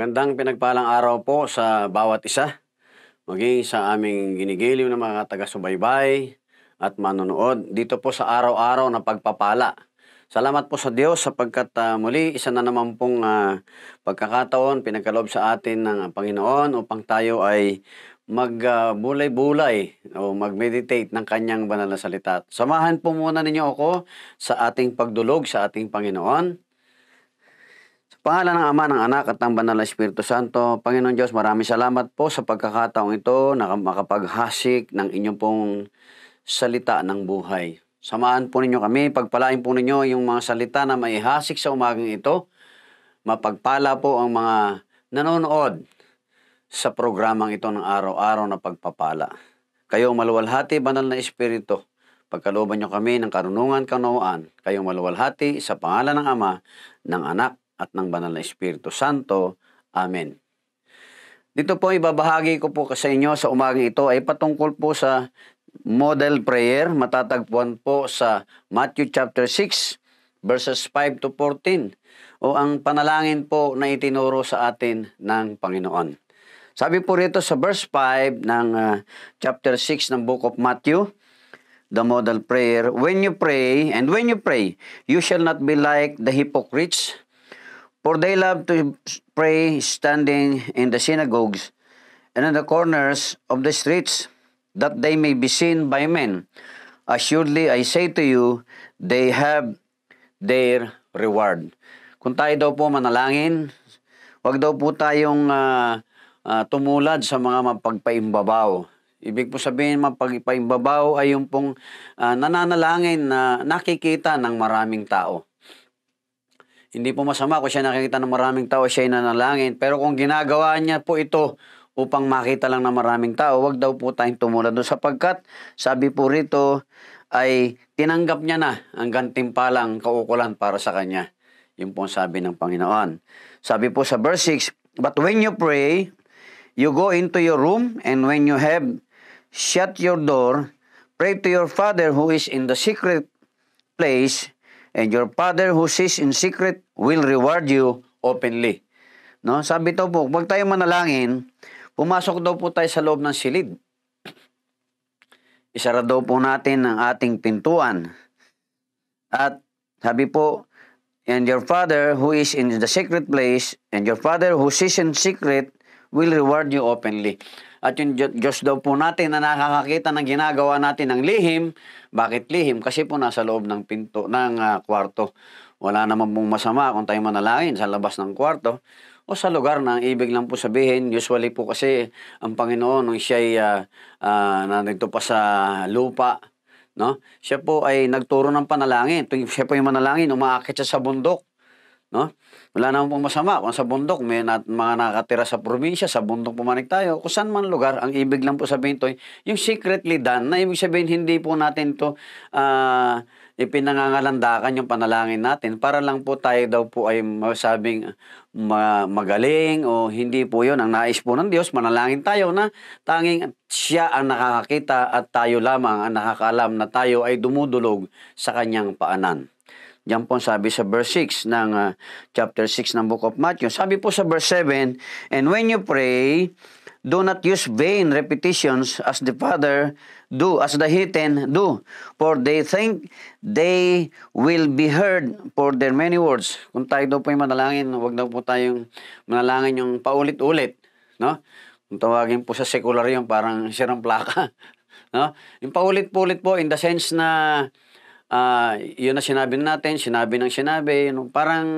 Magandang pinagpalang araw po sa bawat isa, maging sa aming ginigiliw na mga taga-subaybay at manonood dito po sa araw-araw na pagpapala. Salamat po sa Diyos sapagkat uh, muli isa na naman pong uh, pagkakataon pinagkaloob sa atin ng Panginoon upang tayo ay magbulay-bulay uh, o mag-meditate ng kanyang banal na salita. Samahan po muna ninyo ako sa ating pagdulog sa ating Panginoon sa pangalan ng Ama, ng Anak at ng Banal na Espiritu Santo, Panginoon Diyos, maraming salamat po sa pagkakataong ito na makapaghasik ng inyong pong salita ng buhay. Samaan po ninyo kami, pagpalain po ninyo yung mga salita na maihasik sa umagang ito. Mapagpala po ang mga nanonood sa programang ito ng araw-araw na pagpapala. Kayo maluwalhati, banal na Espiritu, pagkalooban nyo kami ng karunungan, kanuaan, kayong maluwalhati sa pangalan ng Ama, ng Anak, at ng Banal na Espiritu Santo. Amen. Dito po ibabahagi ko po sa inyo sa umaga ito ay patungkol po sa model prayer matatagpuan po sa Matthew chapter 6 verses 5 to 14 o ang panalangin po na itinuro sa atin ng Panginoon. Sabi po rito sa verse 5 ng uh, chapter 6 ng book of Matthew, the model prayer, When you pray, and when you pray, you shall not be like the hypocrites For they love to pray standing in the synagogues and in the corners of the streets, that they may be seen by men. Assuredly, I say to you, they have their reward. Kung tayo daw po manalangin, wag daw po tayong uh, uh, tumulad sa mga mapagpaimbabaw. Ibig po sabihin, mapagpaimbabaw ay yung pong uh, nananalangin na nakikita ng maraming tao. Hindi po masama kung siya nakikita ng maraming tao, siya ay nanalangin. Pero kung ginagawa niya po ito upang makita lang ng maraming tao, wag daw po tayong tumulad doon sapagkat sabi po rito ay tinanggap niya na ang gantimpalang kaukulan para sa kanya. Yun po ang sabi ng Panginoon. Sabi po sa verse 6, But when you pray, you go into your room and when you have shut your door, pray to your Father who is in the secret place, and your Father who sees in secret will reward you openly. No? Sabi to po, pag tayo manalangin, pumasok daw po tayo sa loob ng silid. Isara daw po natin ang ating pintuan. At sabi po, and your Father who is in the secret place, and your Father who sees in secret will reward you openly. At yung Diyos daw po natin na nakakakita ng ginagawa natin ng lihim, bakit lihim? Kasi po nasa loob ng pinto, ng uh, kwarto. Wala naman pong masama kung tayo manalangin sa labas ng kwarto o sa lugar na ang ibig lang po sabihin. Usually po kasi ang Panginoon nung siya ay uh, uh, sa lupa, no? Siya po ay nagturo ng panalangin. Siya po yung manalangin, umaakit siya sa bundok No? Wala naman pong masama kung sa bundok may na, mga nakatira sa probinsya, sa bundok pumanik tayo, kung saan man lugar, ang ibig lang po sabihin to, yung secretly done, na ibig sabihin hindi po natin to uh, ipinangangalandakan yung panalangin natin para lang po tayo daw po ay masabing ma- magaling o hindi po yon ang nais po ng Diyos manalangin tayo na tanging siya ang nakakakita at tayo lamang ang nakakaalam na tayo ay dumudulog sa kanyang paanan yan po sabi sa verse 6 ng uh, chapter 6 ng book of Matthew. Sabi po sa verse 7, And when you pray, do not use vain repetitions as the Father do, as the heathen do, for they think they will be heard for their many words. Kung tayo daw po yung manalangin, huwag daw po tayong manalangin yung paulit-ulit. No? Kung tawagin po sa secular yung parang sirang plaka. no? Yung paulit-ulit po in the sense na uh, yun na sinabi natin, sinabi ng sinabi, no? parang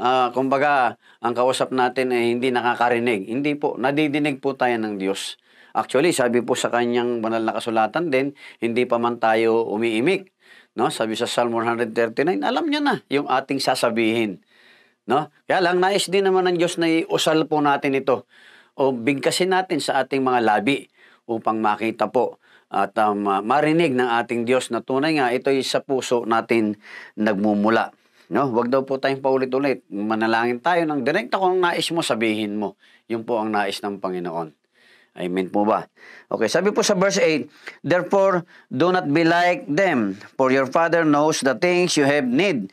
uh, kumbaga ang kausap natin ay eh, hindi nakakarinig. Hindi po, nadidinig po tayo ng Diyos. Actually, sabi po sa kanyang banal na kasulatan din, hindi pa man tayo umiimik. No? Sabi sa Psalm 139, alam niya na yung ating sasabihin. No? Kaya lang, nais din naman ng Diyos na iusal po natin ito o bigkasin natin sa ating mga labi upang makita po at um, ah, marinig ng ating Diyos na tunay nga ito'y sa puso natin nagmumula. No, wag daw po tayong paulit-ulit. Manalangin tayo ng direkta kung nais mo sabihin mo. Yung po ang nais ng Panginoon. Amen po ba? Okay, sabi po sa verse 8, Therefore, do not be like them, for your Father knows the things you have need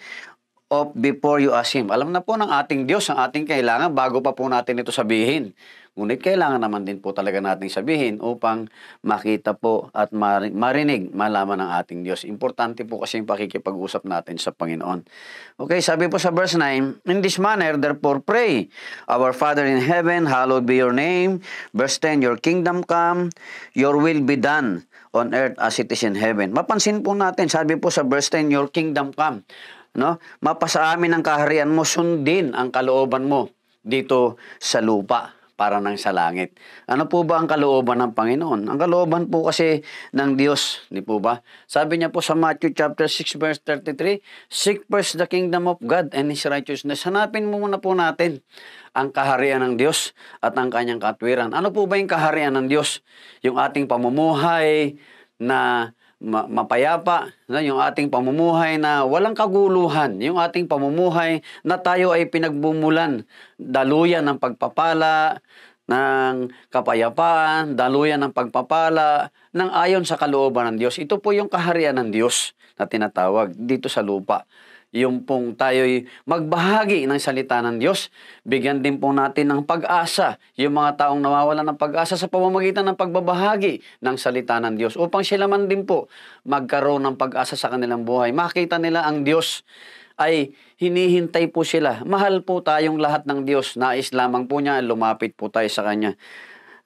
of before you ask Him. Alam na po ng ating Diyos ang ating kailangan bago pa po natin ito sabihin. Ngunit kailangan naman din po talaga nating sabihin upang makita po at marinig, malaman ng ating Diyos. Importante po kasi yung pakikipag-usap natin sa Panginoon. Okay, sabi po sa verse 9, In this manner, therefore, pray, Our Father in heaven, hallowed be your name. Verse 10, Your kingdom come, your will be done on earth as it is in heaven. Mapansin po natin, sabi po sa verse 10, Your kingdom come. No? Mapasa amin ang kaharian mo, sundin ang kalooban mo dito sa lupa para nang sa langit. Ano po ba ang kalooban ng Panginoon? Ang kalooban po kasi ng Diyos, di po ba? Sabi niya po sa Matthew chapter 6 verse 33, Seek first the kingdom of God and His righteousness. Hanapin muna po natin ang kaharian ng Diyos at ang kanyang katwiran. Ano po ba yung kaharian ng Diyos? Yung ating pamumuhay na ma- mapayapa, no? yung ating pamumuhay na walang kaguluhan, yung ating pamumuhay na tayo ay pinagbumulan, daluyan ng pagpapala, ng kapayapaan, daluyan ng pagpapala, ng ayon sa kalooban ng Diyos. Ito po yung kaharian ng Diyos na tinatawag dito sa lupa yung pong tayo'y magbahagi ng salita ng Diyos. Bigyan din po natin ng pag-asa yung mga taong nawawala ng pag-asa sa pamamagitan ng pagbabahagi ng salita ng Diyos upang sila man din po magkaroon ng pag-asa sa kanilang buhay. Makita nila ang Diyos ay hinihintay po sila. Mahal po tayong lahat ng Diyos. Nais lamang po niya lumapit po tayo sa Kanya.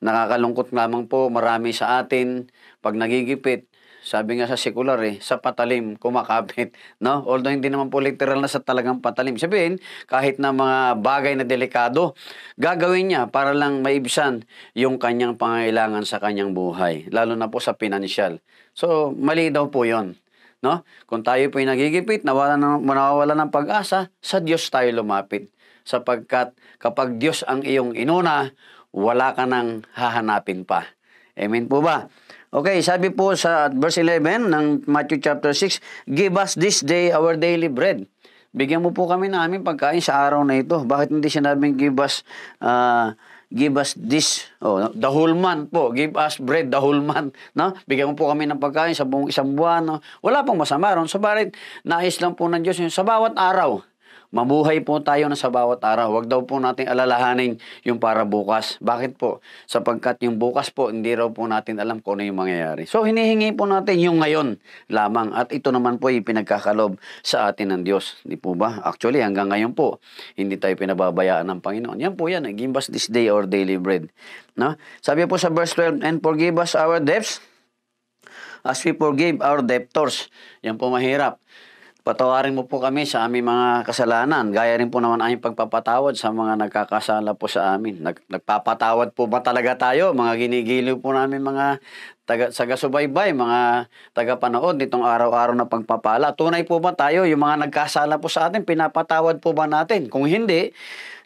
Nakakalungkot lamang po marami sa atin pag nagigipit sabi nga sa secular eh, sa patalim kumakapit, no? Although hindi naman po literal na sa talagang patalim. Sabihin, kahit na mga bagay na delikado, gagawin niya para lang maibsan yung kanyang pangailangan sa kanyang buhay, lalo na po sa pinansyal. So, mali daw po 'yon no? Kung tayo po ay nagigipit, nawala ng, nawawala ng pag-asa, sa Diyos tayo lumapit. Sapagkat kapag Diyos ang iyong inuna, wala ka nang hahanapin pa. Amen po ba? Okay, sabi po sa verse 11 ng Matthew chapter 6, Give us this day our daily bread. Bigyan mo po kami ng aming pagkain sa araw na ito. Bakit hindi sinabing give us, uh, give us this, oh, the whole month po. Give us bread the whole month. No? Bigyan mo po kami ng pagkain sa buong isang buwan. No? Wala pong masama ron. Sabalit, nais lang po ng Diyos yun sa bawat araw. Mabuhay po tayo na sa bawat araw. Huwag daw po natin alalahanin yung para bukas. Bakit po? Sapagkat yung bukas po, hindi raw po natin alam kung ano yung mangyayari. So, hinihingi po natin yung ngayon lamang. At ito naman po ay pinagkakalob sa atin ng Diyos. Hindi po ba? Actually, hanggang ngayon po, hindi tayo pinababayaan ng Panginoon. Yan po yan. Eh. Give us this day our daily bread. No? Sabi po sa verse 12, And forgive us our debts as we forgive our debtors. Yan po mahirap. Patawarin mo po kami sa aming mga kasalanan. Gaya rin po naman aming pagpapatawad sa mga nagkakasala po sa amin. Nag, nagpapatawad po ba talaga tayo? Mga ginigiliw po namin mga taga, taga-subaybay, mga taga-panood nitong araw-araw na pagpapala. Tunay po ba tayo, yung mga nagkasala po sa atin, pinapatawad po ba natin? Kung hindi,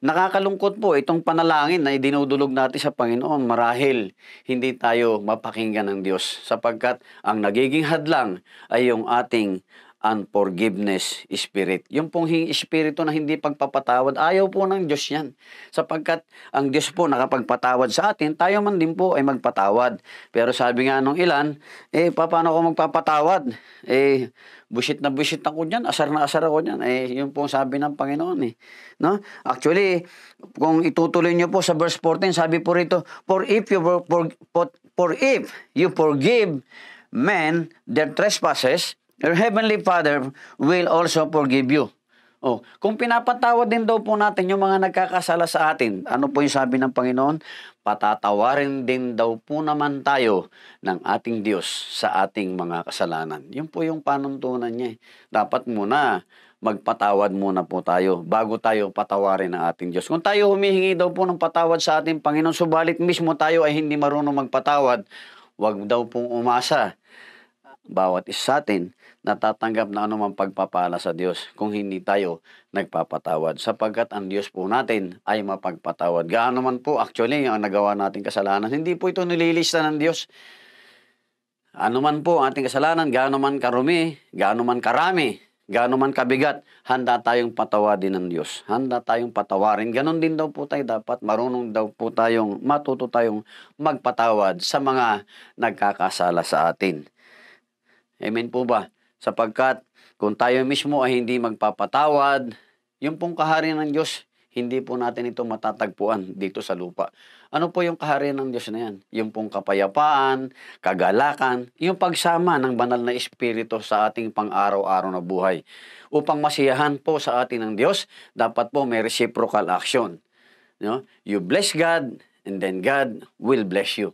nakakalungkot po itong panalangin na idinudulog natin sa Panginoon marahil hindi tayo mapakinggan ng Diyos sapagkat ang nagiging hadlang ay yung ating unforgiveness spirit. Yung pong espiritu na hindi pagpapatawad, ayaw po ng Diyos yan. Sapagkat ang Diyos po nakapagpatawad sa atin, tayo man din po ay magpatawad. Pero sabi nga nung ilan, eh paano ako magpapatawad? Eh busit na busit ako dyan, asar na asar ako dyan. Eh yun po sabi ng Panginoon eh. No? Actually, kung itutuloy nyo po sa verse 14, sabi po rito, For if you, for, for, for if you forgive men their trespasses, Your Heavenly Father will also forgive you. Oh, kung pinapatawad din daw po natin yung mga nagkakasala sa atin, ano po yung sabi ng Panginoon? Patatawarin din daw po naman tayo ng ating Diyos sa ating mga kasalanan. Yun po yung panuntunan niya. Dapat muna magpatawad muna po tayo bago tayo patawarin ng ating Diyos. Kung tayo humihingi daw po ng patawad sa ating Panginoon, subalit mismo tayo ay hindi marunong magpatawad, wag daw pong umasa bawat isa sa atin natatanggap na anumang pagpapala sa Diyos kung hindi tayo nagpapatawad. Sapagkat ang Diyos po natin ay mapagpatawad. Gaano man po actually ang nagawa nating kasalanan, hindi po ito nililista ng Diyos. Ano man po ang ating kasalanan, gaano man karumi, gaano man karami, gaano man kabigat, handa tayong patawadin ng Diyos. Handa tayong patawarin. Ganon din daw po tayo dapat. Marunong daw po tayong, matuto tayong magpatawad sa mga nagkakasala sa atin. Amen po ba? Sapagkat kung tayo mismo ay hindi magpapatawad, yung pong kahari ng Diyos, hindi po natin ito matatagpuan dito sa lupa. Ano po yung kahari ng Diyos na yan? Yung pong kapayapaan, kagalakan, yung pagsama ng banal na espiritu sa ating pang-araw-araw na buhay. Upang masiyahan po sa atin ng Diyos, dapat po may reciprocal action. You no? Know? You bless God, and then God will bless you.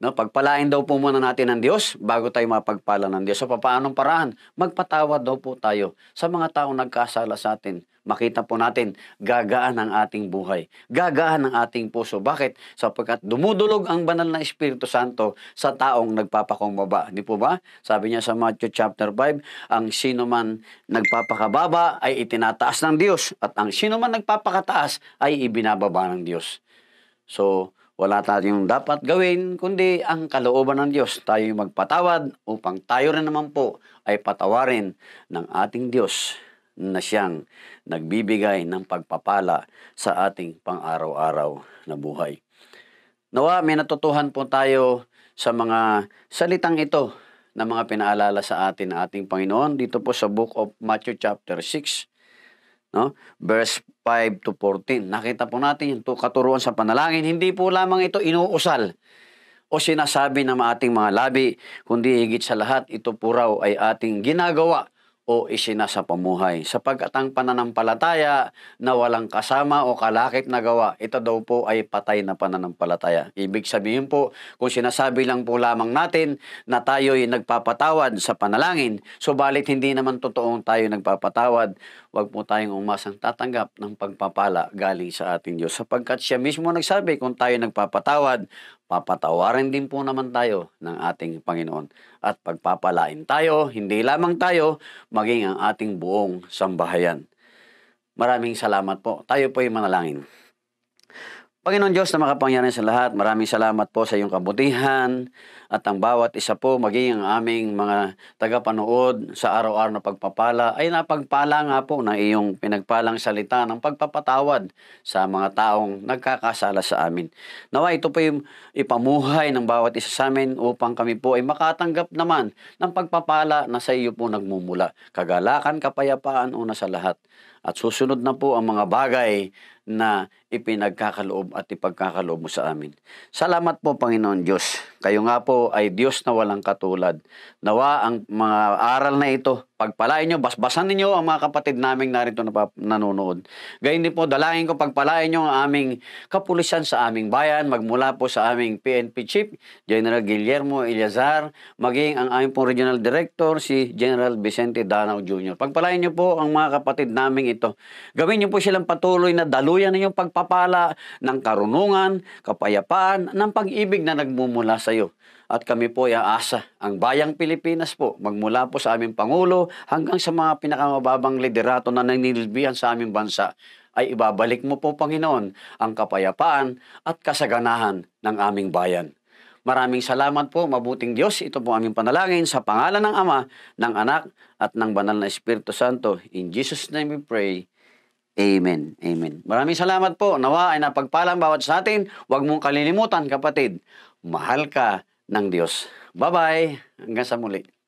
No, pagpalain daw po muna natin ng Diyos bago tayo mapagpala ng Diyos. so, paanong paraan? Magpatawad daw po tayo sa mga taong nagkasala sa atin. Makita po natin, gagaan ang ating buhay. Gagaan ang ating puso. Bakit? Sapagkat dumudulog ang banal na Espiritu Santo sa taong nagpapakumbaba. Di po ba? Sabi niya sa Matthew chapter 5, ang sino man nagpapakababa ay itinataas ng Diyos at ang sino man nagpapakataas ay ibinababa ng Diyos. So, wala tayong dapat gawin kundi ang kalooban ng Diyos. Tayo magpatawad upang tayo rin naman po ay patawarin ng ating Diyos na siyang nagbibigay ng pagpapala sa ating pang-araw-araw na buhay. Nawa, may natutuhan po tayo sa mga salitang ito na mga pinaalala sa atin na ating Panginoon dito po sa book of Matthew chapter 6 no verse 5 to 14. Nakita po natin yung katuruan sa panalangin. Hindi po lamang ito inuusal o sinasabi ng ating mga labi, kundi higit sa lahat, ito po raw ay ating ginagawa o isinasapamuhay. pamuhay. Sapagkat ang pananampalataya na walang kasama o kalakip na gawa, ito daw po ay patay na pananampalataya. Ibig sabihin po, kung sinasabi lang po lamang natin na tayo ay nagpapatawad sa panalangin, subalit hindi naman totoong tayo nagpapatawad Huwag po tayong umasang tatanggap ng pagpapala galing sa ating Diyos. Sapagkat siya mismo nagsabi, kung tayo nagpapatawad, papatawarin din po naman tayo ng ating Panginoon. At pagpapalain tayo, hindi lamang tayo, maging ang ating buong sambahayan. Maraming salamat po. Tayo po ay manalangin. Panginoon Diyos na makapangyarihan sa lahat, maraming salamat po sa iyong kabutihan at ang bawat isa po maging ang aming mga tagapanood sa araw-araw na pagpapala ay napagpala nga po ng iyong pinagpalang salita ng pagpapatawad sa mga taong nagkakasala sa amin. Nawa ito po yung ipamuhay ng bawat isa sa amin upang kami po ay makatanggap naman ng pagpapala na sa iyo po nagmumula. Kagalakan, kapayapaan una sa lahat. At susunod na po ang mga bagay na ipinagkakaloob at ipagkakaloob mo sa amin. Salamat po Panginoon Diyos. Kayo nga po ay Diyos na walang katulad. Nawa ang mga aral na ito Pagpalain nyo, basbasan ninyo ang mga kapatid naming narito na nanonood. Gayun din po, dalangin ko pagpalain nyo ang aming kapulisan sa aming bayan, magmula po sa aming PNP Chief, General Guillermo Eliazar, maging ang aming pong Regional Director, si General Vicente Danao Jr. Pagpalain nyo po ang mga kapatid naming ito. Gawin nyo po silang patuloy na daluyan ninyong pagpapala ng karunungan, kapayapaan, ng pag-ibig na nagmumula sa iyo at kami po ay aasa ang bayang Pilipinas po magmula po sa aming Pangulo hanggang sa mga pinakamababang liderato na nanilbihan sa aming bansa ay ibabalik mo po Panginoon ang kapayapaan at kasaganahan ng aming bayan. Maraming salamat po, mabuting Diyos. Ito po aming panalangin sa pangalan ng Ama, ng Anak, at ng Banal na Espiritu Santo. In Jesus' name we pray. Amen. Amen. Maraming salamat po. Nawa ay napagpalang bawat sa atin. Huwag mong kalilimutan, kapatid. Mahal ka ng Diyos. Bye-bye! Hanggang sa muli.